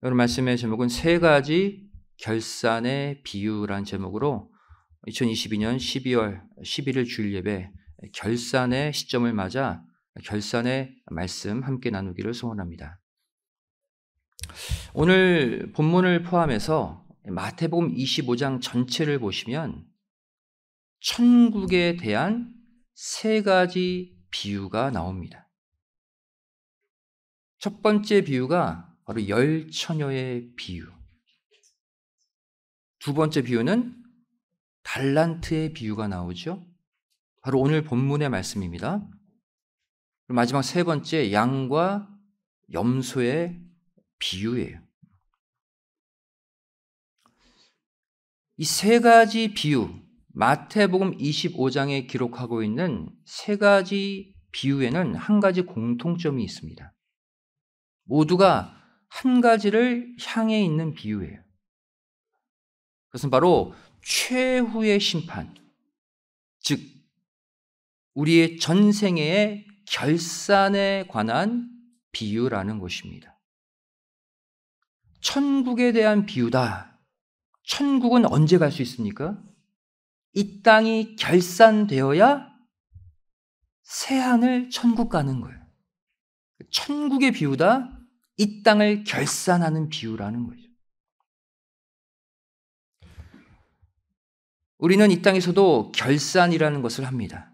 오늘 말씀의 제목은 세 가지 결산의 비유란 제목으로 2022년 12월 11일 주일 예배 결산의 시점을 맞아 결산의 말씀 함께 나누기를 소원합니다. 오늘 본문을 포함해서 마태복음 25장 전체를 보시면 천국에 대한 세 가지 비유가 나옵니다. 첫 번째 비유가 바로 열 처녀의 비유. 두 번째 비유는 달란트의 비유가 나오죠. 바로 오늘 본문의 말씀입니다. 마지막 세 번째 양과 염소의 비유예요. 이 세 가지 비유, 마태복음 25장에 기록하고 있는 세 가지 비유에는 한 가지 공통점이 있습니다. 모두가 한 가지를 향해 있는 비유예요. 그것은 바로 최후의 심판. 즉, 우리의 전생의 결산에 관한 비유라는 것입니다. 천국에 대한 비유다. 천국은 언제 갈 수 있습니까? 이 땅이 결산되어야 새하늘 천국 가는 거예요. 천국의 비유다. 이 땅을 결산하는 비유라는 거죠. 우리는 이 땅에서도 결산이라는 것을 합니다.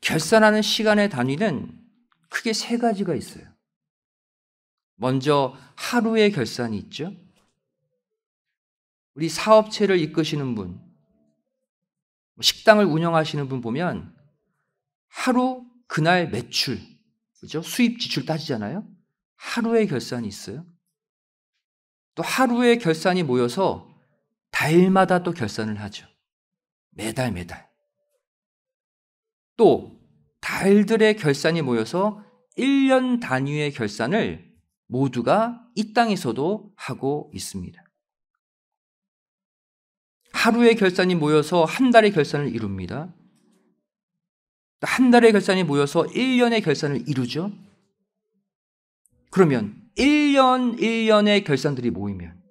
결산하는 시간의 단위는 크게 세 가지가 있어요. 먼저 하루의 결산이 있죠. 우리 사업체를 이끄시는 분, 뭐 식당을 운영하시는 분 보면 하루 그날 매출, 그죠? 수입 지출 따지잖아요. 하루의 결산이 있어요. 또 하루의 결산이 모여서 달마다 또 결산을 하죠. 매달 매달. 또 달들의 결산이 모여서 1년 단위의 결산을 모두가 이 땅에서도 하고 있습니다. 하루의 결산이 모여서 한 달의 결산을 이룹니다. 한 달의 결산이 모여서 1년의 결산을 이루죠. 그러면 1년 1년의 결산들이 모이면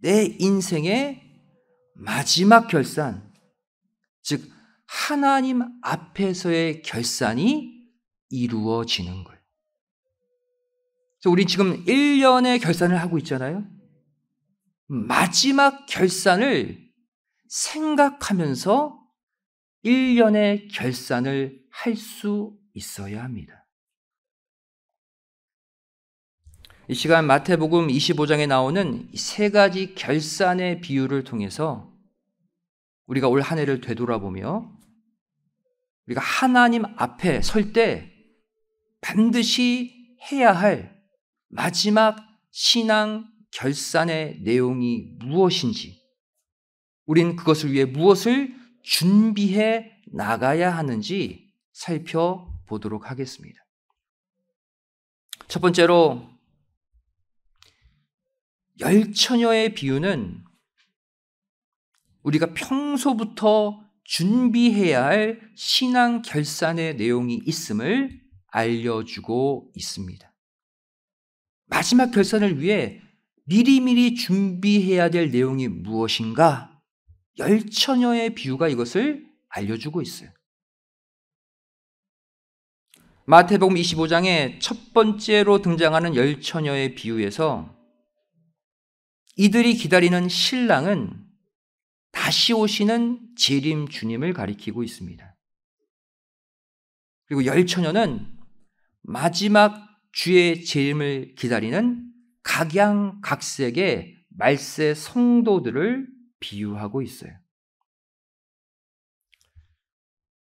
내 인생의 마지막 결산, 즉 하나님 앞에서의 결산이 이루어지는 거예요. 그래서 우리 지금 1년의 결산을 하고 있잖아요. 마지막 결산을 생각하면서 1년의 결산을 할 수 있어야 합니다. 이 시간 마태복음 25장에 나오는 세 가지 결산의 비유를 통해서 우리가 올 한 해를 되돌아보며 우리가 하나님 앞에 설 때 반드시 해야 할 마지막 신앙 결산의 내용이 무엇인지 우린 그것을 위해 무엇을 준비해 나가야 하는지 살펴보도록 하겠습니다. 첫 번째로 열처녀의 비유는 우리가 평소부터 준비해야 할 신앙 결산의 내용이 있음을 알려주고 있습니다. 마지막 결산을 위해 미리미리 준비해야 될 내용이 무엇인가 열처녀의 비유가 이것을 알려주고 있어요. 마태복음 25장의 첫 번째로 등장하는 열처녀의 비유에서 이들이 기다리는 신랑은 다시 오시는 재림 주님을 가리키고 있습니다. 그리고 열처녀는 마지막 주의 재림을 기다리는 각양각색의 말세 성도들을 비유하고 있어요.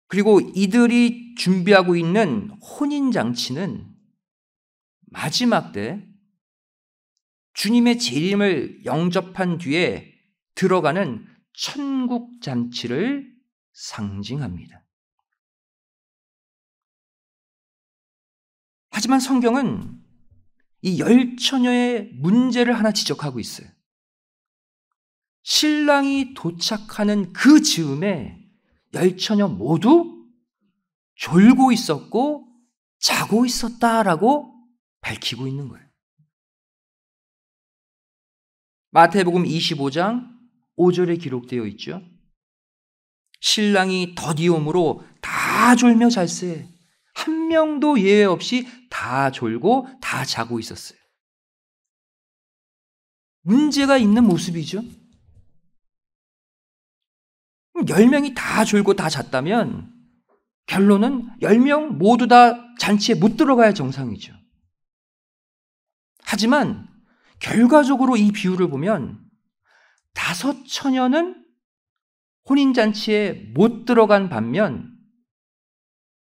그리고 이들이 준비하고 있는 혼인 장치는 마지막 때 주님의 재림을 영접한 뒤에 들어가는 천국 잔치를 상징합니다. 하지만 성경은 이 열처녀의 문제를 하나 지적하고 있어요. 신랑이 도착하는 그 즈음에 열처녀 모두 졸고 있었고 자고 있었다라고 밝히고 있는 거예요. 마태복음 25장 5절에 기록되어 있죠. 신랑이 더디움으로 다 졸며 잘세. 한 명도 예외 없이 다 졸고 다 자고 있었어요. 문제가 있는 모습이죠. 10명이 다 졸고 다 잤다면 결론은 10명 모두 다 잔치에 못 들어가야 정상이죠. 하지만 결과적으로 이 비유를 보면 다섯 처녀는 혼인잔치에 못 들어간 반면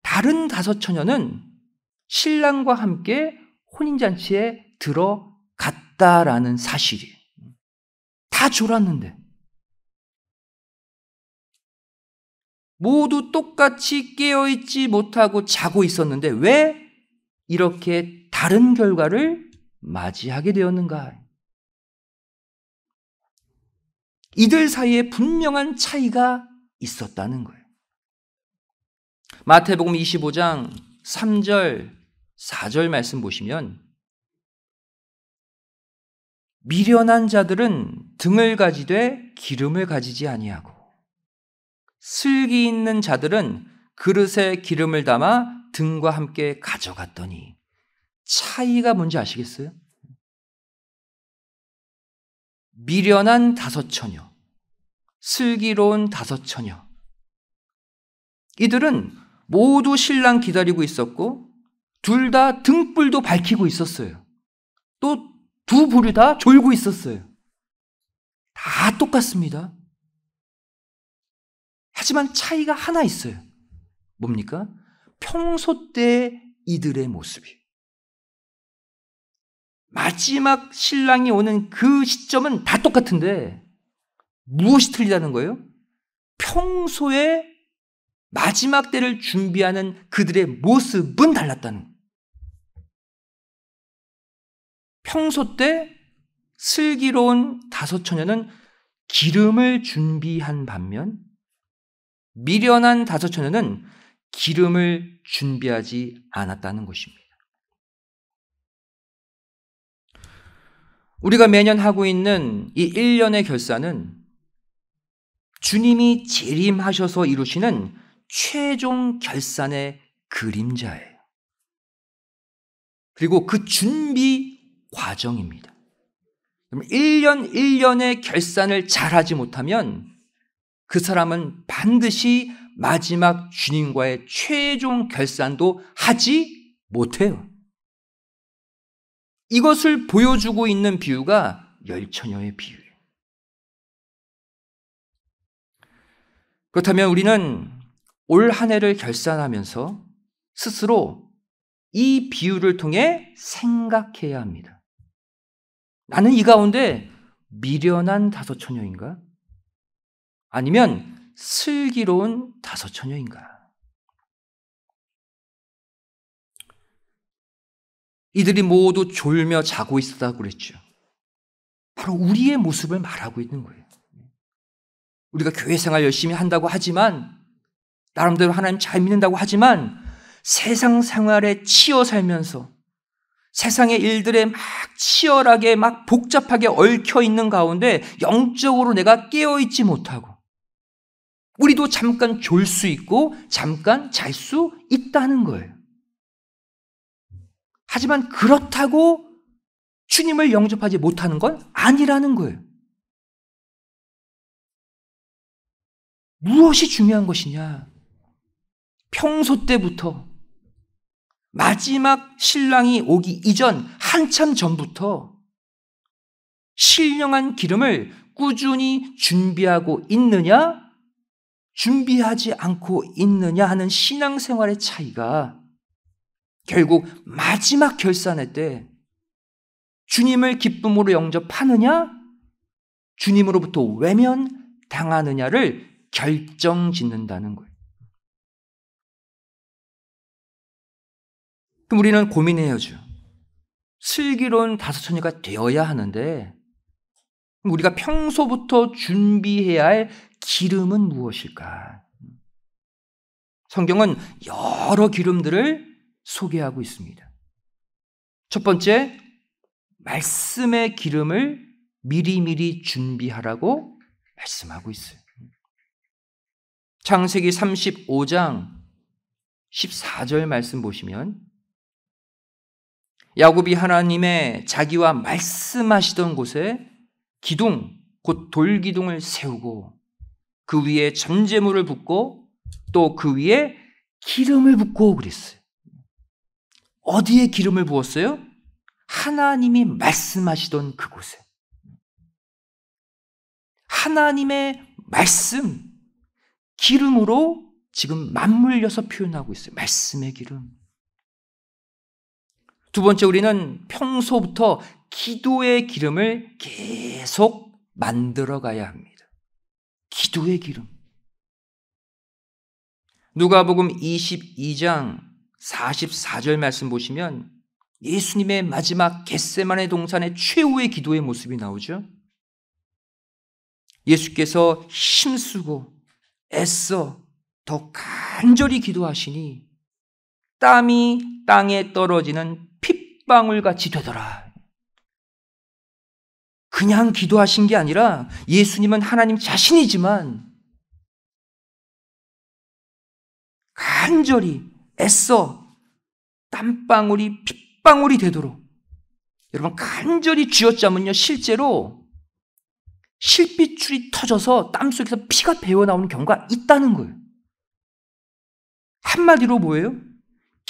다른 다섯 처녀는 신랑과 함께 혼인잔치에 들어갔다라는 사실이 에요다 졸았는데 모두 똑같이 깨어있지 못하고 자고 있었는데 왜 이렇게 다른 결과를 맞이하게 되었는가? 이들 사이에 분명한 차이가 있었다는 거예요. 마태복음 25장 3절, 4절 말씀 보시면 미련한 자들은 등을 가지되 기름을 가지지 아니하고 슬기 있는 자들은 그릇에 기름을 담아 등과 함께 가져갔더니 차이가 뭔지 아시겠어요? 미련한 다섯 처녀, 슬기로운 다섯 처녀. 이들은 모두 신랑 기다리고 있었고, 둘 다 등불도 밝히고 있었어요. 또 두 불이 다 졸고 있었어요. 다 똑같습니다. 하지만 차이가 하나 있어요. 뭡니까? 평소 때 이들의 모습이. 마지막 신랑이 오는 그 시점은 다 똑같은데 무엇이 틀리다는 거예요? 평소에 마지막 때를 준비하는 그들의 모습은 달랐다는 평소 때 슬기로운 다섯 처녀는 기름을 준비한 반면 미련한 다섯 처녀는 기름을 준비하지 않았다는 것입니다. 우리가 매년 하고 있는 이 1년의 결산은 주님이 재림하셔서 이루시는 최종 결산의 그림자예요. 그리고 그 준비 과정입니다. 1년 1년의 결산을 잘하지 못하면 그 사람은 반드시 마지막 주님과의 최종 결산도 하지 못해요. 이것을 보여주고 있는 비유가 열처녀의 비유예요. 그렇다면 우리는 올 한 해를 결산하면서 스스로 이 비유를 통해 생각해야 합니다. 나는 이 가운데 미련한 다섯 처녀인가? 아니면 음. 슬기로운 다섯 처녀인가? 이들이 모두 졸며 자고 있었다고 그랬죠. 바로 우리의 모습을 말하고 있는 거예요. 우리가 교회 생활 열심히 한다고 하지만 나름대로 하나님 잘 믿는다고 하지만 세상 생활에 치여 살면서 세상의 일들에 막 치열하게 막 복잡하게 얽혀 있는 가운데 영적으로 내가 깨어 있지 못하고 우리도 잠깐 졸 수 있고 잠깐 잘 수 있다는 거예요. 하지만 그렇다고 주님을 영접하지 못하는 건 아니라는 거예요. 무엇이 중요한 것이냐? 평소 때부터 마지막 신랑이 오기 이전 한참 전부터 신령한 기름을 꾸준히 준비하고 있느냐? 준비하지 않고 있느냐 하는 신앙생활의 차이가 결국 마지막 결산의 때 주님을 기쁨으로 영접하느냐 주님으로부터 외면 당하느냐를 결정 짓는다는 거예요. 그럼 우리는 고민해야죠. 슬기로운 다섯 처녀가 되어야 하는데 우리가 평소부터 준비해야 할 기름은 무엇일까? 성경은 여러 기름들을 소개하고 있습니다. 첫 번째, 말씀의 기름을 미리미리 준비하라고 말씀하고 있어요. 창세기 35장 14절 말씀 보시면 야곱이 하나님의 자기와 말씀하시던 곳에 기둥, 곧 돌기둥을 세우고 그 위에 점재물을 붓고 또 그 위에 기름을 붓고 그랬어요. 어디에 기름을 부었어요? 하나님이 말씀하시던 그곳에. 하나님의 말씀, 기름으로 지금 맞물려서 표현하고 있어요. 말씀의 기름. 두 번째 우리는 평소부터 기도의 기름을 계속 만들어 가야 합니다. 기도의 기름. 누가복음 22장 44절 말씀 보시면 예수님의 마지막 겟세만의 동산의 최후의 기도의 모습이 나오죠. 예수께서 힘쓰고 애써 더 간절히 기도하시니 땀이 땅에 떨어지는 핏방울같이 되더라. 그냥 기도하신 게 아니라 예수님은 하나님 자신이지만 간절히 애써 땀방울이 핏방울이 되도록 여러분 간절히 쥐었자면요 실제로 실핏줄이 터져서 땀 속에서 피가 배어 나오는 경우가 있다는 거예요. 한마디로 뭐예요?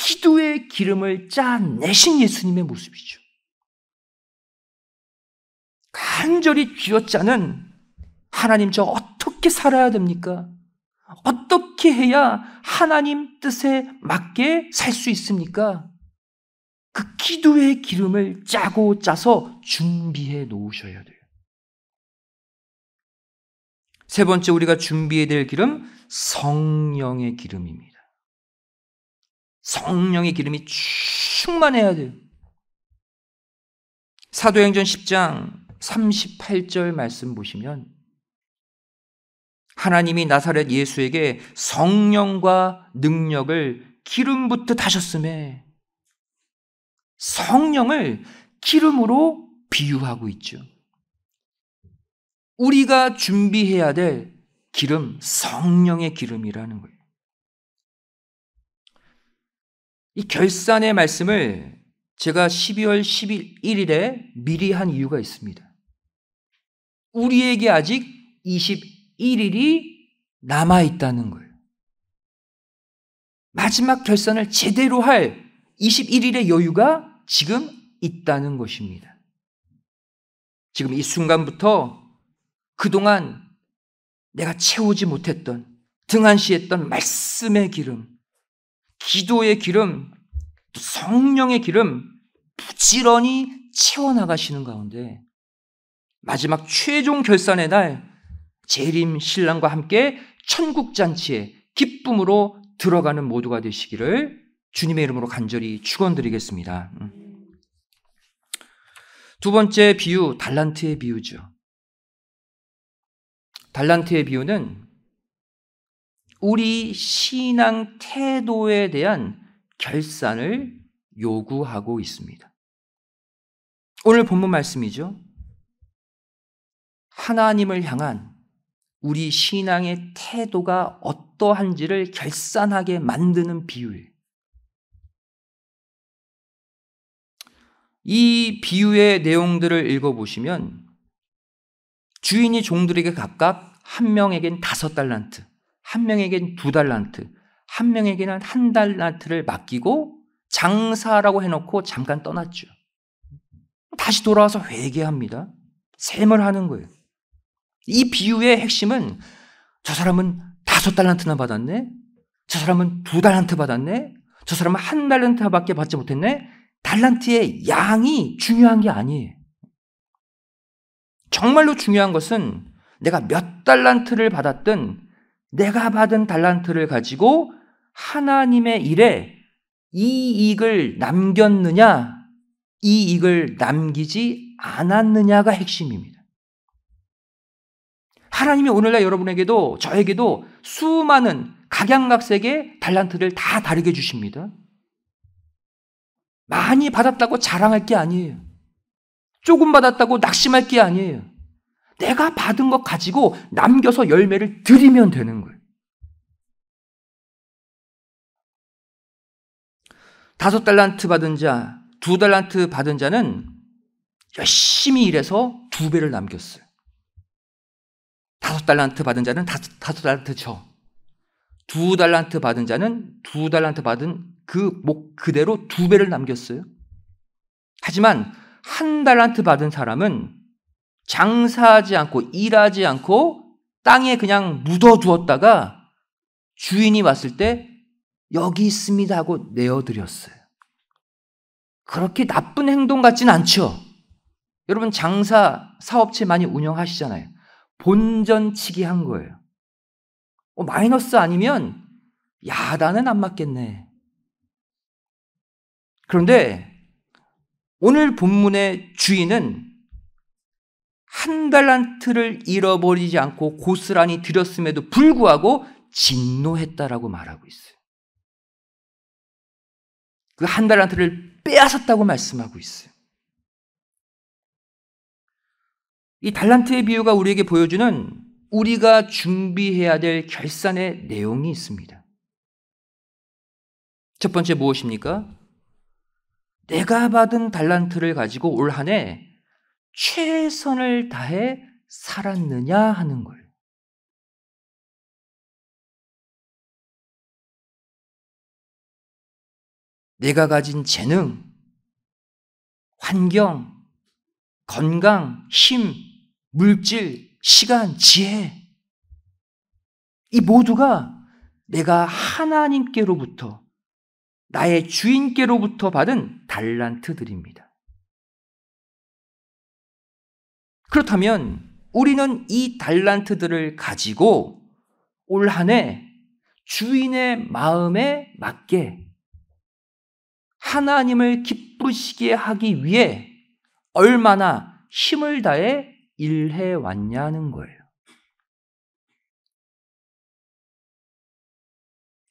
기도의 기름을 짜내신 예수님의 모습이죠. 간절히 쥐어짜는 하나님 저 어떻게 살아야 됩니까? 어떻게 해야 하나님 뜻에 맞게 살 수 있습니까? 그 기도의 기름을 짜고 짜서 준비해 놓으셔야 돼요. 세 번째 우리가 준비해야 될 기름 성령의 기름입니다. 성령의 기름이 충만해야 돼요. 사도행전 10장 38절 말씀 보시면 하나님이 나사렛 예수에게 성령과 능력을 기름부터 다셨음에 성령을 기름으로 비유하고 있죠. 우리가 준비해야 될 기름, 성령의 기름이라는 거예요. 이 결산의 말씀을 제가 12월 11일에 미리 한 이유가 있습니다. 우리에게 아직 21일이 남아 있다는 거예요. 마지막 결산을 제대로 할 21일의 여유가 지금 있다는 것입니다. 지금 이 순간부터 그동안 내가 채우지 못했던 등한시했던 말씀의 기름, 기도의 기름, 성령의 기름 부지런히 채워나가시는 가운데 마지막 최종 결산의 날 재림 신랑과 함께 천국 잔치에 기쁨으로 들어가는 모두가 되시기를 주님의 이름으로 간절히 축원드리겠습니다. 음. 두 번째 비유 달란트의 비유죠. 달란트의 비유는 우리 신앙 태도에 대한 결산을 요구하고 있습니다. 오늘 본문 말씀이죠. 하나님을 향한 우리 신앙의 태도가 어떠한지를 결산하게 만드는 비유예요. 이 비유의 내용들을 읽어보시면 주인이 종들에게 각각 한 명에겐 다섯 달란트, 한명에게는두 달란트, 한 명에게는 한 달란트를 맡기고 장사라고 해놓고 잠깐 떠났죠. 다시 돌아와서 회개합니다. 셈을 하는 거예요. 이 비유의 핵심은 저 사람은 다섯 달란트나 받았네? 저 사람은 두 달란트 받았네? 저 사람은 한 달란트밖에 받지 못했네? 달란트의 양이 중요한 게 아니에요. 정말로 중요한 것은 내가 몇 달란트를 받았든 내가 받은 달란트를 가지고 하나님의 일에 이익을 남겼느냐, 이익을 남기지 않았느냐가 핵심입니다. 하나님이 오늘날 여러분에게도 저에게도 수많은 각양각색의 달란트를 다 다르게 주십니다. 많이 받았다고 자랑할 게 아니에요. 조금 받았다고 낙심할 게 아니에요. 내가 받은 것 가지고 남겨서 열매를 드리면 되는 거예요. 다섯 달란트 받은 자, 두 달란트 받은 자는 열심히 일해서 두 배를 남겼어요. 다섯 달란트 받은 자는 다섯, 다섯 달란트 쳐. 두 달란트 받은 자는 두 달란트 받은 그 목 그대로 두 배를 남겼어요. 하지만 한 달란트 받은 사람은 장사하지 않고 일하지 않고 땅에 그냥 묻어두었다가 주인이 왔을 때 여기 있습니다 하고 내어드렸어요. 그렇게 나쁜 행동 같진 않죠. 여러분 장사 사업체 많이 운영하시잖아요. 본전치기 한 거예요. 어, 마이너스 아니면 야단은 안 맞겠네. 그런데 오늘 본문의 주인은 한 달란트를 잃어버리지 않고 고스란히 드렸음에도 불구하고 진노했다라고 말하고 있어요. 그 한 달란트를 빼앗았다고 말씀하고 있어요. 이 달란트의 비유가 우리에게 보여주는 우리가 준비해야 될 결산의 내용이 있습니다. 첫 번째 무엇입니까? 내가 받은 달란트를 가지고 올한해 최선을 다해 살았느냐 하는 걸. 내가 가진 재능, 환경, 건강, 힘, 물질, 시간, 지혜. 이 모두가 내가 하나님께로부터, 나의 주인께로부터 받은 달란트들입니다. 그렇다면 우리는 이 달란트들을 가지고 올 한해 주인의 마음에 맞게 하나님을 기쁘시게 하기 위해 얼마나 힘을 다해 일해 왔냐는 거예요.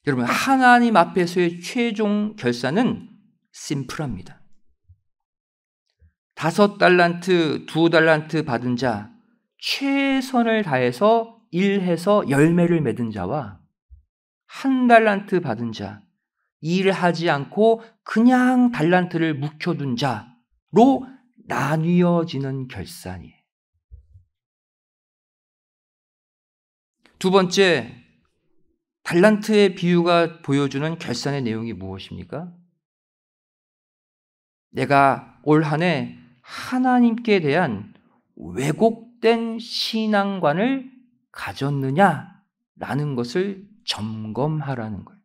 여러분, 하나님 앞에서의 최종 결산은 심플합니다. 다섯 달란트, 두 달란트 받은 자, 최선을 다해서 일해서 열매를 맺은 자와 한 달란트 받은 자, 일하지 않고 그냥 달란트를 묵혀둔 자로 나뉘어지는 결산이에요. 두 번째, 달란트의 비유가 보여주는 결산의 내용이 무엇입니까? 내가 올한해 하나님께 대한 왜곡된 신앙관을 가졌느냐라는 것을 점검하라는 거예요.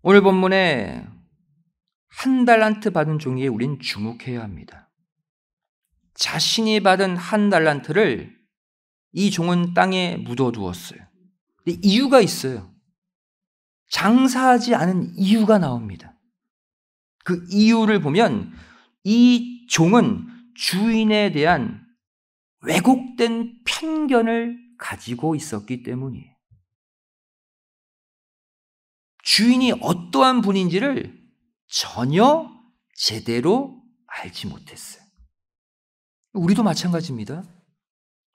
오늘 본문에 한 달란트 받은 종이에 우린 주목해야 합니다. 자신이 받은 한 달란트를 이 종은 땅에 묻어두었어요. 이유가 있어요. 장사하지 않은 이유가 나옵니다. 그 이유를 보면 이 종은 주인에 대한 왜곡된 편견을 가지고 있었기 때문이에요. 주인이 어떠한 분인지를 전혀 제대로 알지 못했어요. 우리도 마찬가지입니다.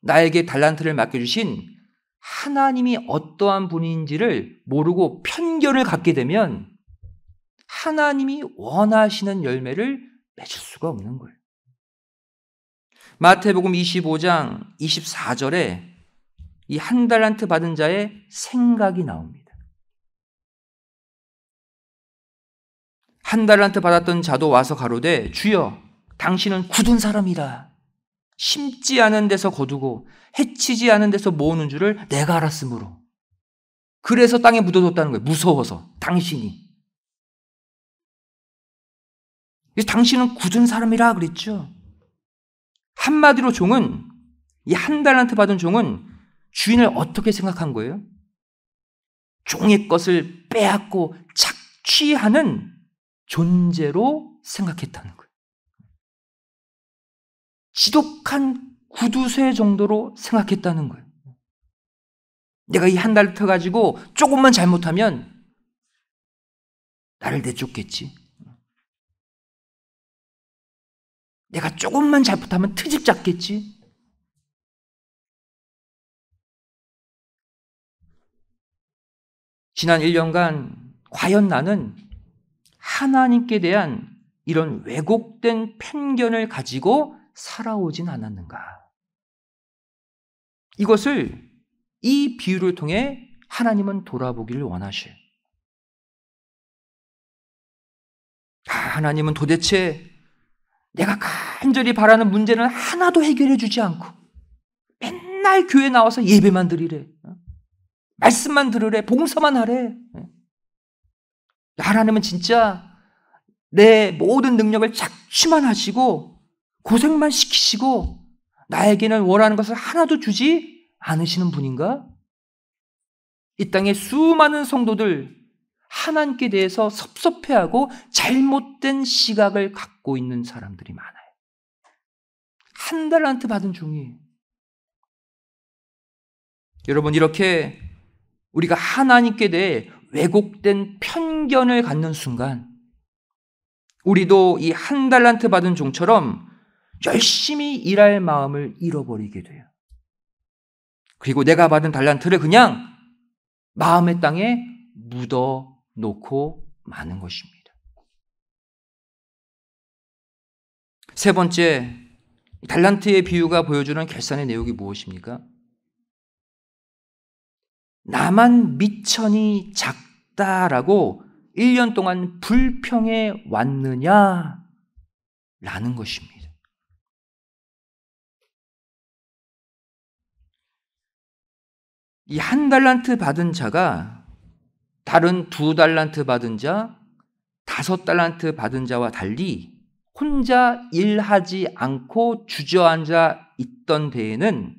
나에게 달란트를 맡겨주신 하나님이 어떠한 분인지를 모르고 편견을 갖게 되면 하나님이 원하시는 열매를 맺을 수가 없는 거예요. 마태복음 25장 24절에 이 한 달란트 받은 자의 생각이 나옵니다. 한 달란트 받았던 자도 와서 가로되 주여 당신은 굳은 사람이라 심지 않은 데서 거두고 해치지 않은 데서 모으는 줄을 내가 알았으므로. 그래서 땅에 묻어뒀다는 거예요. 무서워서. 당신이. 당신은 굳은 사람이라 그랬죠. 한마디로 종은, 이 한달한테 받은 종은 주인을 어떻게 생각한 거예요? 종의 것을 빼앗고 착취하는 존재로 생각했다는 거예요. 지독한 구두쇠 정도로 생각했다는 거예요. 내가 이 한달부 가지고 조금만 잘못하면 나를 내쫓겠지. 내가 조금만 잘못하면 트집 잡겠지. 지난 1년간 과연 나는 하나님께 대한 이런 왜곡된 편견을 가지고 살아오진 않았는가? 이것을 이 비유를 통해 하나님은 돌아보기를 원하실. 아, 하나님은 도대체 내가 간절히 바라는 문제는 하나도 해결해 주지 않고 맨날 교회 나와서 예배만 드리래. 어? 말씀만 들으래. 봉사만 하래. 어? 하나님은 진짜 내 모든 능력을 착취만 하시고 고생만 시키시고 나에게는 원하는 것을 하나도 주지 않으시는 분인가? 이 땅의 수많은 성도들 하나님께 대해서 섭섭해하고 잘못된 시각을 갖고 있는 사람들이 많아요. 한 달란트 받은 종이 여러분 이렇게 우리가 하나님께 대해 왜곡된 편견을 갖는 순간 우리도 이 한 달란트 받은 종처럼 열심히 일할 마음을 잃어버리게 돼요. 그리고 내가 받은 달란트를 그냥 마음의 땅에 묻어 놓고 마는 것입니다. 세 번째, 달란트의 비유가 보여주는 결산의 내용이 무엇입니까? 나만 미천이 작다라고 1년 동안 불평해 왔느냐? 라는 것입니다. 이한 달란트 받은 자가 다른 두 달란트 받은 자, 다섯 달란트 받은 자와 달리 혼자 일하지 않고 주저앉아 있던 데에는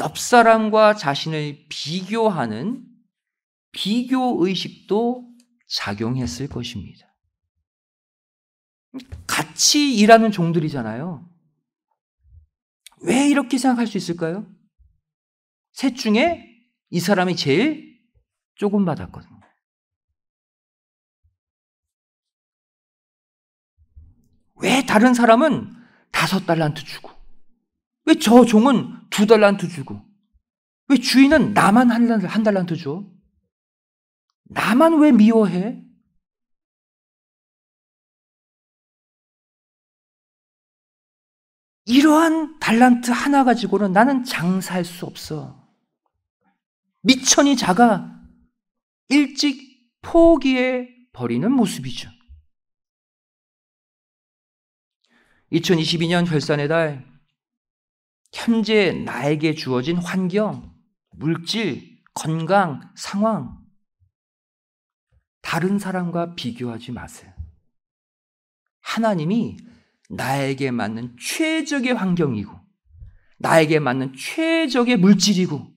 옆 사람과 자신을 비교하는 비교 의식도 작용했을 것입니다. 같이 일하는 종들이잖아요. 왜 이렇게 생각할 수 있을까요? 셋 중에 이 사람이 제일 조금 받았거든요. 왜 다른 사람은 다섯 달란트 주고, 왜 저 종은 두 달란트 주고, 왜 주인은 나만 한 달란트 줘? 나만 왜 미워해? 이러한 달란트 하나 가지고는 나는 장사할 수 없어. 미천이 작아 일찍 포기해 버리는 모습이죠. 2022년 결산의 달, 현재 나에게 주어진 환경, 물질, 건강, 상황, 다른 사람과 비교하지 마세요. 하나님이 나에게 맞는 최적의 환경이고, 나에게 맞는 최적의 물질이고,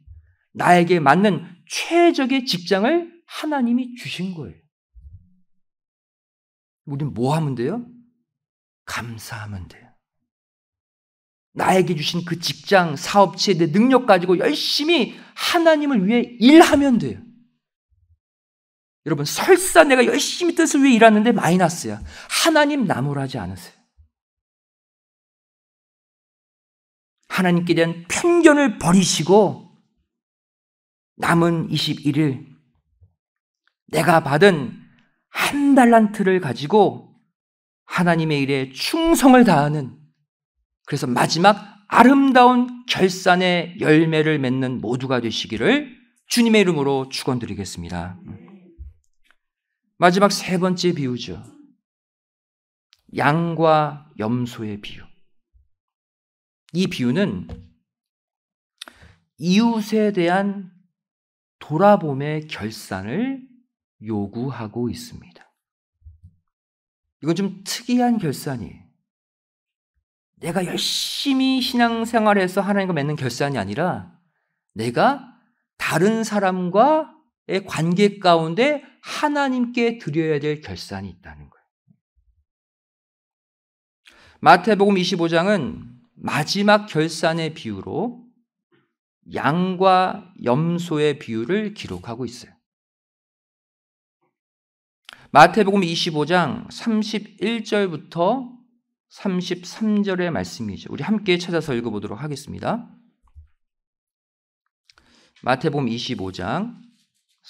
나에게 맞는 최적의 직장을 하나님이 주신 거예요. 우린 뭐 하면 돼요? 감사하면 돼요. 나에게 주신 그 직장, 사업체에 내 능력 가지고 열심히 하나님을 위해 일하면 돼요. 여러분, 설사 내가 열심히 뜻을 위해 일하는데 마이너스야. 하나님 나무라지 않으세요. 하나님께 대한 편견을 버리시고 남은 21일 내가 받은 한 달란트를 가지고 하나님의 일에 충성을 다하는 그래서 마지막 아름다운 결산의 열매를 맺는 모두가 되시기를 주님의 이름으로 축원드리겠습니다. 마지막 세 번째 비유죠. 양과 염소의 비유. 이 비유는 이웃에 대한 돌아봄의 결산을 요구하고 있습니다. 이건 좀 특이한 결산이에요. 내가 열심히 신앙생활에서 하나님과 맺는 결산이 아니라 내가 다른 사람과의 관계 가운데 하나님께 드려야 될 결산이 있다는 거예요. 마태복음 25장은 마지막 결산의 비유로 양과 염소의 비유를 기록하고 있어요. 마태복음 25장 31절부터 33절의 말씀이죠. 우리 함께 찾아서 읽어보도록 하겠습니다. 마태복음 25장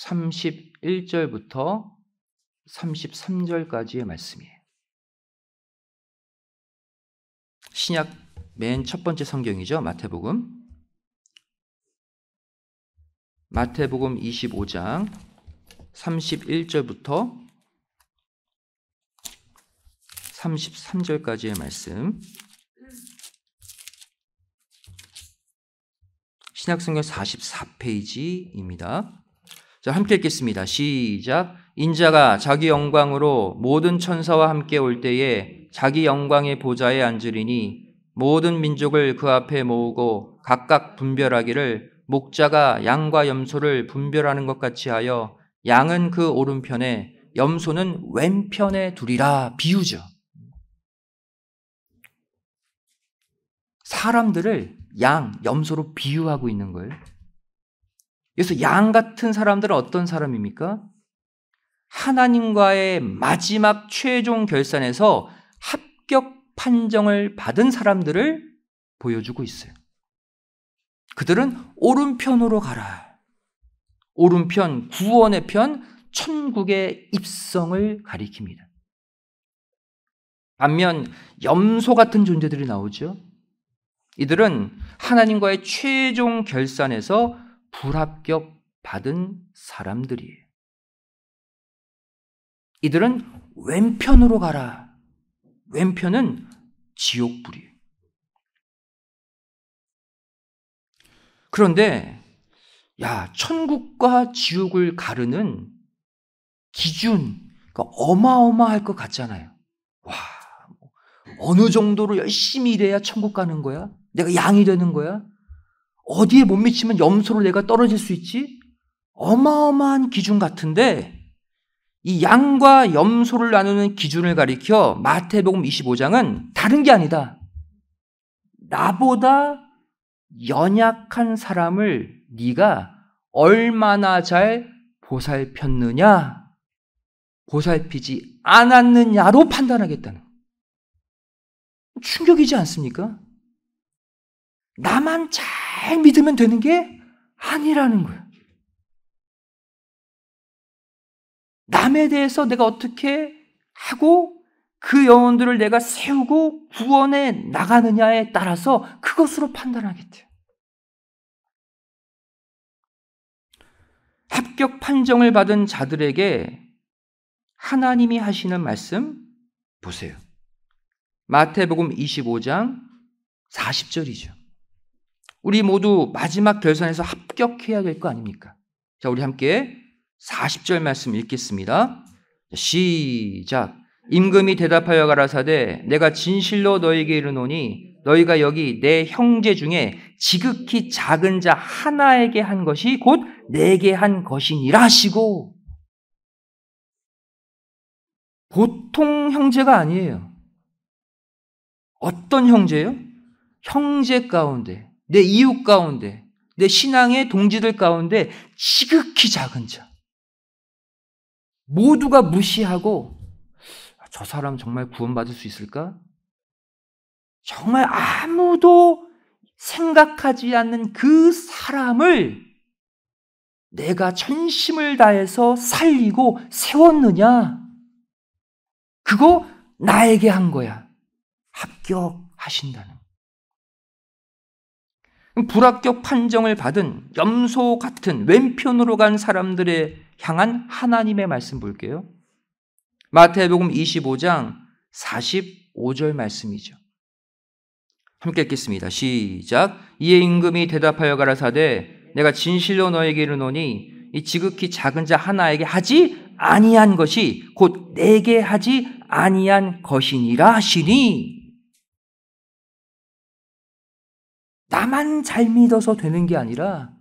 31절부터 33절까지의 말씀이에요. 신약 맨첫 번째 성경이죠. 마태복음. 마태복음 25장 31절부터 33절까지의 말씀. 신약성경 44페이지입니다. 자, 함께 읽겠습니다. 시작. 인자가 자기 영광으로 모든 천사와 함께 올 때에 자기 영광의 보좌에 앉으리니 모든 민족을 그 앞에 모으고 각각 분별하기를 목자가 양과 염소를 분별하는 것 같이 하여 양은 그 오른편에 염소는 왼편에 두리라 비유죠. 사람들을 양, 염소로 비유하고 있는 거예요. 그래서 양 같은 사람들은 어떤 사람입니까? 하나님과의 마지막 최종 결산에서 합격 판정을 받은 사람들을 보여주고 있어요. 그들은 오른편으로 가라. 오른편, 구원의 편, 천국의 입성을 가리킵니다. 반면 염소 같은 존재들이 나오죠. 이들은 하나님과의 최종 결산에서 불합격 받은 사람들이에요. 이들은 왼편으로 가라. 왼편은 지옥불이에요. 그런데 야 천국과 지옥을 가르는 기준 그러니까 어마어마할 것 같잖아요. 와 뭐, 어느 정도로 열심히 일해야 천국 가는 거야? 내가 양이 되는 거야? 어디에 못 미치면 염소로 내가 떨어질 수 있지? 어마어마한 기준 같은데 이 양과 염소를 나누는 기준을 가리켜 마태복음 25장은 다른 게 아니다. 나보다 연약한 사람을 네가 얼마나 잘 보살폈느냐, 보살피지 않았느냐로 판단하겠다는. 충격이지 않습니까? 나만 잘 믿으면 되는 게 아니라는 거예요. 남에 대해서 내가 어떻게 하고 그 영혼들을 내가 세우고 구원해 나가느냐에 따라서 그것으로 판단하겠죠 합격 판정을 받은 자들에게 하나님이 하시는 말씀 보세요. 마태복음 25장 40절이죠. 우리 모두 마지막 결산에서 합격해야 될 거 아닙니까? 자, 우리 함께 40절 말씀 읽겠습니다. 시작. 임금이 대답하여 가라사대 내가 진실로 너에게 이르노니 너희가 여기 내 형제 중에 지극히 작은 자 하나에게 한 것이 곧 내게 한 것이니라 하시고 보통 형제가 아니에요. 어떤 형제요? 형제 가운데, 내 이웃 가운데, 내 신앙의 동지들 가운데 지극히 작은 자. 모두가 무시하고 아, 저 사람 정말 구원받을 수 있을까? 정말 아무도 생각하지 않는 그 사람을 내가 전심을 다해서 살리고 세웠느냐? 그거 나에게 한 거야. 합격하신다는. 불합격 판정을 받은 염소 같은 왼편으로 간 사람들의 향한 하나님의 말씀 볼게요. 마태복음 25장 45절 말씀이죠. 함께 읽겠습니다. 시작. 이에 임금이 대답하여 가라사대 내가 진실로 너에게 이르노니 이 지극히 작은 자 하나에게 하지 아니한 것이 곧 내게 하지 아니한 것이니라 하시니 나만 잘 믿어서 되는 게 아니라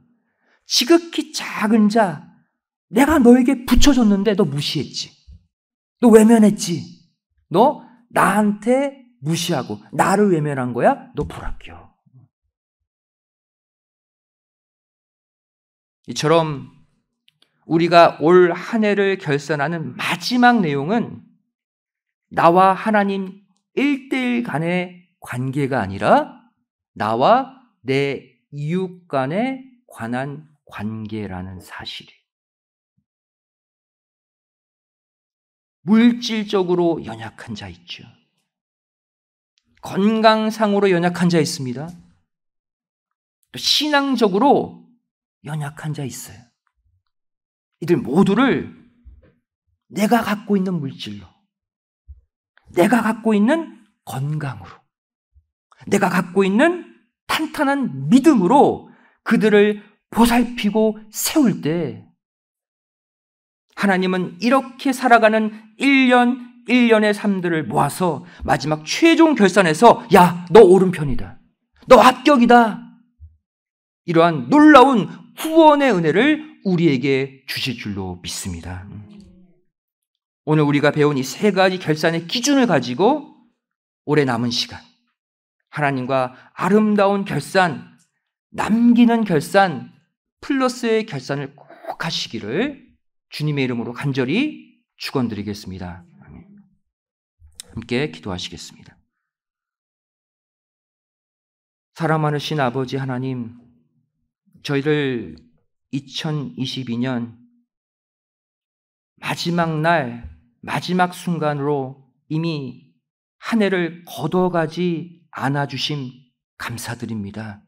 지극히 작은 자 내가 너에게 붙여줬는데 너 무시했지. 너 외면했지. 너 나한테 무시하고 나를 외면한 거야? 너 불합격. 이처럼 우리가 올 한 해를 결산하는 마지막 내용은 나와 하나님 1대1 간의 관계가 아니라 나와 내 이웃 간에 관한 관계라는 사실이에요. 물질적으로 연약한 자 있죠. 건강상으로 연약한 자 있습니다. 또 신앙적으로 연약한 자 있어요. 이들 모두를 내가 갖고 있는 물질로, 내가 갖고 있는 건강으로, 내가 갖고 있는 탄탄한 믿음으로 그들을 보살피고 세울 때 하나님은 이렇게 살아가는 1년, 1년의 삶들을 모아서 마지막 최종 결산에서 야, 너 오른편이다. 너 합격이다. 이러한 놀라운 후원의 은혜를 우리에게 주실 줄로 믿습니다. 오늘 우리가 배운 이 세 가지 결산의 기준을 가지고 올해 남은 시간, 하나님과 아름다운 결산, 남기는 결산, 플러스의 결산을 꼭 하시기를 주님의 이름으로 간절히 축원드리겠습니다. 함께 기도하시겠습니다. 사랑 많으신 아버지 하나님, 저희를 2022년 마지막 날, 마지막 순간으로 이미 한 해를 거둬가지 않아주심 감사드립니다.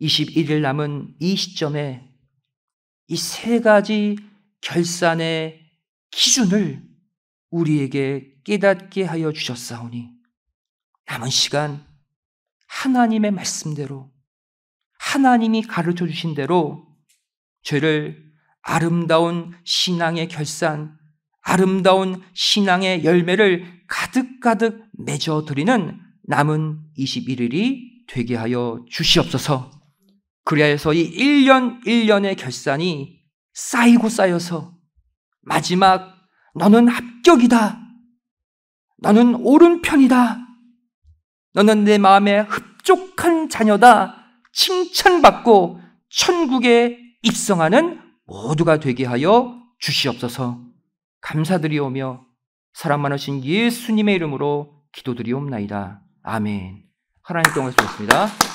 21일 남은 이 시점에 이세 가지 결산의 기준을 우리에게 깨닫게 하여 주셨사오니 남은 시간 하나님의 말씀대로 하나님이 가르쳐 주신 대로 죄를 아름다운 신앙의 결산, 아름다운 신앙의 열매를 가득가득 맺어드리는 남은 21일이 되게 하여 주시옵소서. 그래서 이 1년 1년의 결산이 쌓이고 쌓여서 마지막 너는 합격이다. 너는 오른편이다. 너는 내 마음에 흡족한 자녀다. 칭찬받고 천국에 입성하는 모두가 되게 하여 주시옵소서. 감사드리오며 사랑 많으신 예수님의 이름으로 기도드리옵나이다. 아멘. 하나님 동안 수고하셨습니다.